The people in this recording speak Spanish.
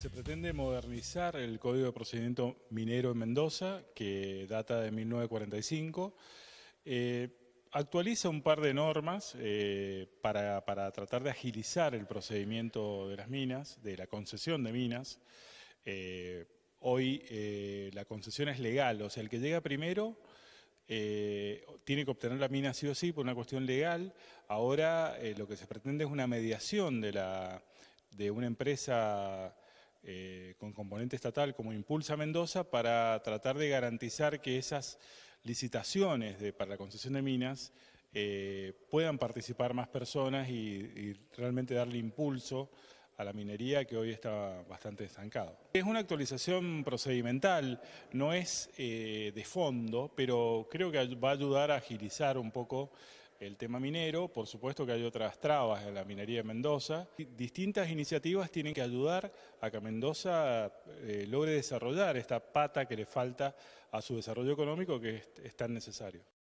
Se pretende modernizar el Código de Procedimiento Minero en Mendoza, que data de 1945. Eh, actualiza un par de normas eh, para, tratar de agilizar el procedimiento de las minas, de la concesión de minas. Eh, hoy la concesión es legal, o sea, el que llega primero tiene que obtener la mina sí o sí por una cuestión legal. Ahora lo que se pretende es una mediación de, la, de una empresa eh, con componente estatal como Impulsa Mendoza para tratar de garantizar que esas licitaciones para la concesión de minas eh, puedan participar más personas y, realmente darle impulso a la minería que hoy está bastante estancado. Es una actualización procedimental, no es eh, de fondo, pero creo que va a ayudar a agilizar un poco el tema minero, por supuesto que hay otras trabas en la minería de Mendoza. Distintas iniciativas tienen que ayudar a que Mendoza eh, logre desarrollar esta pata que le falta a su desarrollo económico que es tan necesario.